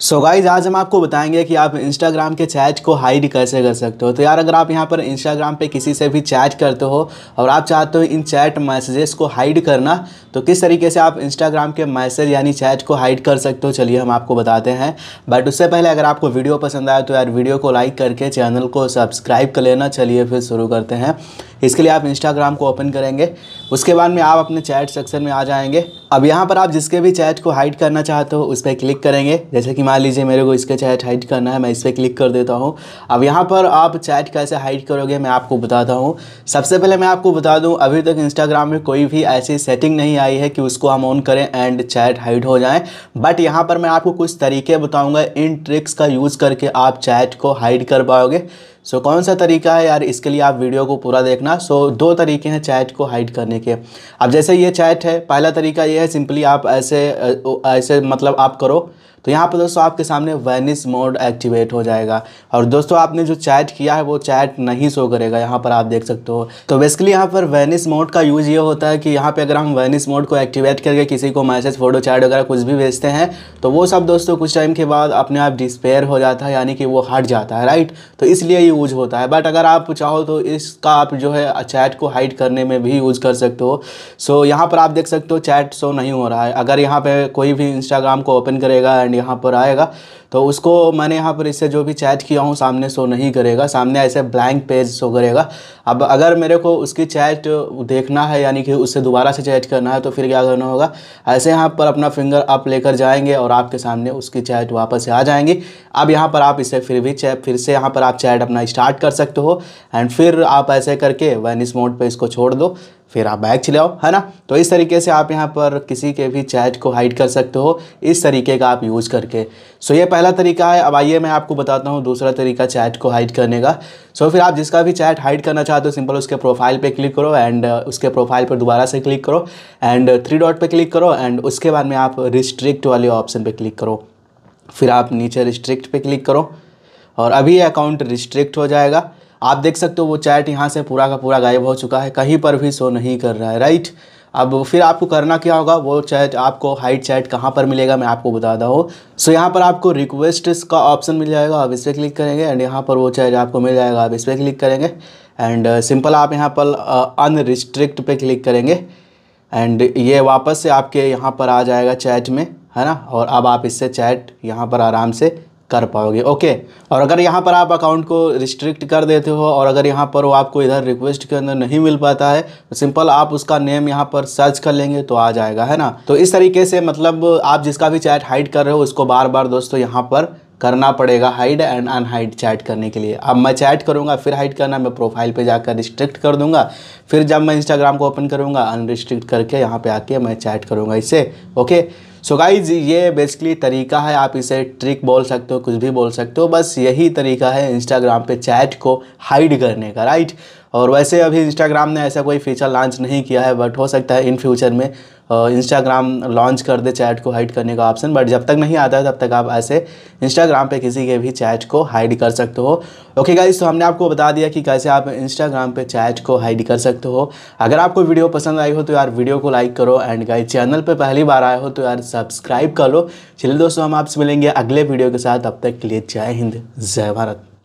सो so guys आज हम आपको बताएंगे कि आप इंस्टाग्राम के चैट को हाइड कैसे कर सकते हो तो यार अगर आप यहाँ पर इंस्टाग्राम पे किसी से भी चैट करते हो और आप चाहते हो इन चैट मैसेजेस को हाइड करना तो किस तरीके से आप इंस्टाग्राम के मैसेज यानी चैट को हाइड कर सकते हो चलिए हम आपको बताते हैं बट उससे पहले अगर आपको वीडियो पसंद आए तो यार वीडियो को लाइक करके चैनल को सब्सक्राइब कर लेना चलिए फिर शुरू करते हैं इसके लिए आप इंस्टाग्राम को ओपन करेंगे उसके बाद में आप अपने चैट सेक्शन में आ जाएंगे अब यहाँ पर आप जिसके भी चैट को हाइड करना चाहते हो उस पर क्लिक करेंगे जैसे कि मान लीजिए मेरे को इसके चैट हाइड करना है मैं इस पर क्लिक कर देता हूँ अब यहाँ पर आप चैट कैसे हाइड करोगे मैं आपको बताता हूँ सबसे पहले मैं आपको बता दूँ अभी तक इंस्टाग्राम में कोई भी ऐसी सेटिंग नहीं आई है कि उसको हम ऑन करें एंड चैट हाइड हो जाए बट यहाँ पर मैं आपको कुछ तरीके बताऊँगा इन ट्रिक्स का यूज़ करके आप चैट को हाइड कर पाओगे सो so, कौन सा तरीका है यार इसके लिए आप वीडियो को पूरा देखना सो so, दो तरीके हैं चैट को हाइड करने के अब जैसे ये चैट है पहला तरीका ये है सिंपली आप ऐसे ऐसे मतलब आप करो तो यहाँ पर दोस्तों आपके सामने वैनिस मोड एक्टिवेट हो जाएगा और दोस्तों आपने जो चैट किया है वो चैट नहीं शो करेगा यहाँ पर आप देख सकते हो तो बेसिकली यहाँ पर वैनिस मोड का यूज़ ये होता है कि यहाँ पर अगर हम वैनिस मोड को एक्टिवेट करके किसी को मैसेज फोटो चैट वगैरह कुछ भी भेजते हैं तो वो सब दोस्तों कुछ टाइम के बाद अपने आप डिस्पेयर हो जाता है यानी कि वो हट जाता है राइट तो इसलिए यूज होता है बट अगर आप चाहो तो इसका आप जो है चैट को हाइड करने में भी यूज़ कर सकते हो सो so, यहाँ पर आप देख सकते हो चैट शो नहीं हो रहा है अगर यहाँ पर कोई भी इंस्टाग्राम को ओपन करेगा एंड यहाँ पर आएगा तो उसको मैंने यहाँ पर इससे जो भी चैट किया हूँ सामने शो नहीं करेगा सामने ऐसे ब्लैंक पेज शो करेगा अब अगर मेरे को उसकी चैट देखना है यानी कि उससे दोबारा से चैट करना है तो फिर क्या करना होगा ऐसे यहाँ पर अपना फिंगर आप लेकर जाएंगे और आपके सामने उसकी चैट वापस आ जाएंगी अब यहाँ पर आप इसे फिर भी चैट फिर से यहाँ पर आप चैट अपना स्टार्ट कर सकते हो एंड फिर आप ऐसे करके वैनिस मोड पर इसको छोड़ दो फिर आप बैग चलाओ है ना तो इस तरीके से आप यहाँ पर किसी के भी चैट को हाइड कर सकते हो इस तरीके का आप यूज़ करके सो ये पहला तरीका है अब आइए मैं आपको बताता हूँ दूसरा तरीका चैट को हाइड करने का सो so, फिर आप जिसका भी चैट हाइड करना चाहते हो सिंपल उसके प्रोफाइल पे क्लिक करो एंड uh, उसके प्रोफाइल पर दोबारा से क्लिक करो एंड थ्री डॉट पे क्लिक करो एंड उसके बाद में आप रिस्ट्रिक्ट वाले ऑप्शन पर क्लिक करो फिर आप नीचे रिस्ट्रिक्ट पे क्लिक करो और अभी ये अकाउंट रिस्ट्रिक्ट हो जाएगा आप देख सकते हो वो चैट यहाँ से पूरा का पूरा गायब हो चुका है कहीं पर भी शो नहीं कर रहा है राइट अब फिर आपको करना क्या होगा वो चैट आपको हाइट चैट कहाँ पर मिलेगा मैं आपको बता हूँ सो यहाँ पर आपको रिक्वेस्ट का ऑप्शन मिल जाएगा आप इस पर क्लिक करेंगे एंड यहाँ पर वो चैट आपको मिल जाएगा आप इस पर क्लिक करेंगे एंड सिंपल uh, आप यहाँ पर अनरिस्ट्रिक्ट uh, पे क्लिक करेंगे एंड ये वापस से आपके यहाँ पर आ जाएगा चैट में है ना और अब आप इससे चैट यहाँ पर आराम से कर पाओगे ओके और अगर यहाँ पर आप अकाउंट को रिस्ट्रिक्ट कर देते हो और अगर यहाँ पर वो आपको इधर रिक्वेस्ट के अंदर नहीं मिल पाता है तो सिंपल आप उसका नेम यहाँ पर सर्च कर लेंगे तो आ जाएगा है ना तो इस तरीके से मतलब आप जिसका भी चैट हाइड कर रहे हो उसको बार बार दोस्तों यहाँ पर करना पड़ेगा हाइड एंड अनहाइड चैट करने के लिए अब मैं चैट करूँगा फिर हाइड करना मैं प्रोफाइल पे जाकर रिस्ट्रिक्ट कर दूंगा फिर जब मैं इंस्टाग्राम को ओपन करूँगा अनरिस्ट्रिक्ट करके यहाँ पे आके मैं चैट करूँगा इसे ओके सो so गाइज ये बेसिकली तरीका है आप इसे ट्रिक बोल सकते हो कुछ भी बोल सकते हो बस यही तरीका है इंस्टाग्राम पे चैट को हाइड करने का राइट और वैसे अभी इंस्टाग्राम ने ऐसा कोई फीचर लॉन्च नहीं किया है बट हो सकता है इन फ्यूचर में इंस्टाग्राम लॉन्च कर दे चैट को हाइड करने का ऑप्शन बट जब तक नहीं आता है तब तक आप ऐसे इंस्टाग्राम पे किसी के भी चैट को हाइड कर सकते हो ओके गाइस तो हमने आपको बता दिया कि कैसे आप इंस्टाग्राम पे चैट को हाइड कर सकते हो अगर आपको वीडियो पसंद आई हो तो यार वीडियो को लाइक करो एंड गाइस चैनल पर पहली बार आए हो तो यार सब्सक्राइब कर लो चलिए दोस्तों हम आपसे मिलेंगे अगले वीडियो के साथ अब तक के लिए जय हिंद जय भारत